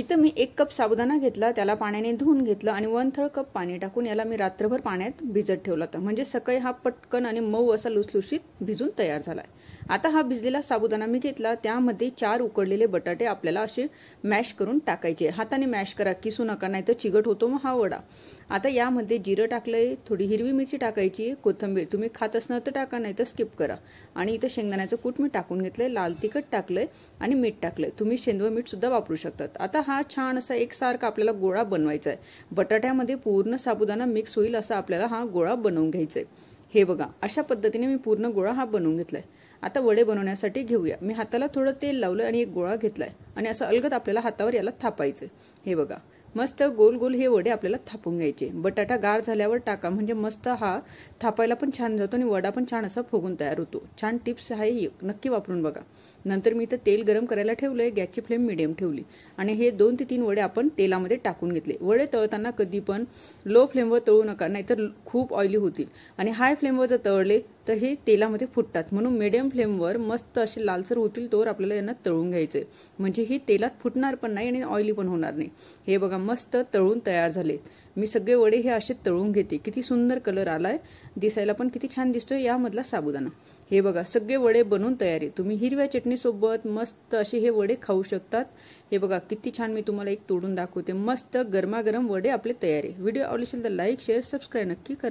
इथं मी एक कप साबुदाणा घेतला त्याला पाण्याने धुवून घेतलं आणि वन थर्ड कप पाणी टाकून याला मी रात्रभर पाण्यात भिजत ठेवला होता म्हणजे सकाळी हा पटकन आणि मऊ असा लुसलुशीत भिजून तयार झाला आहे आता हा भिजलेला साबुदाणा मी घेतला त्यामध्ये चार उकडलेले बटाटे आपल्याला असे मॅश करून टाकायचे हाताने मॅश करा किसू नका नाही तर चिगट होतो मग हा वडा आता यामध्ये जिरं टाकलंय थोडी हिरवी मिरची टाकायची कोथंबीर तुम्ही खात असणार तर टाका नाही तर स्किप करा आणि इथं शेंगदाण्याचं कूट मी टाकून घेतलंय लाल तिखट टाकलंय आणि मीठ टाकलंय तुम्ही शेंदव मीठ सुद्धा वापरू शकतात आता हा छान असा एकसारखा आपल्याला गोळा बनवायचा आहे बटाट्यामध्ये पूर्ण साबुदाणा मिक्स होईल असा आपल्याला हा गोळा बनवून घ्यायचा आहे हे बघा अशा पद्धतीने मी पूर्ण गोळा हा बनवून घेतलाय आता वडे बनवण्यासाठी घेऊया मी हाताला थोडं तेल लावलं आणि एक गोळा घेतलाय आणि असं अलगत आपल्याला हातावर याला थापायचं हे बघा मस्त गोल गोल हे वडे आपल्याला थापून घ्यायचे बटाटा गार झाल्यावर टाका म्हणजे मस्त हा थापायला पण छान जातो आणि वडा पण छान असा फुगून तयार होतो छान टिप्स आहे नक्की वापरून बघा नंतर मी इथं तेल गरम करायला ठेवलंय गॅसची फ्लेम मिडियम ठेवली आणि हे दोन ते तीन वडे आपण तेलामध्ये टाकून घेतले वडे तळताना कधी पण लो फ्लेमवर तळू नका नाहीतर खूप ऑइली होतील आणि हाय फ्लेमवर जर तळले तर हे तेलामध्ये फुटतात म्हणून मिडियम फ्लेमवर मस्त असे लालसर होतील तोवर आपल्याला यांना तळून घ्यायचे म्हणजे हे तेलात फुटणार पण नाही आणि ऑइली पण होणार नाही हे बघा मस्त तळून तयार झाले मी सगळे वडे हे असे तळून घेते किती सुंदर कलर आलाय दिसायला पण किती छान दिसतोय यामधला साबुदाणा हे बघा सगळे वडे बनवून तयार आहे तुम्ही हिरव्या चटणीसोबत मस्त असे हे वडे खाऊ शकतात हे बघा किती छान मी तुम्हाला एक तोडून दाखवते मस्त गरमागरम वडे आपले तयार आहे व्हिडिओ आवडले असेल तर लाईक शेअर सबस्क्राईब नक्की करा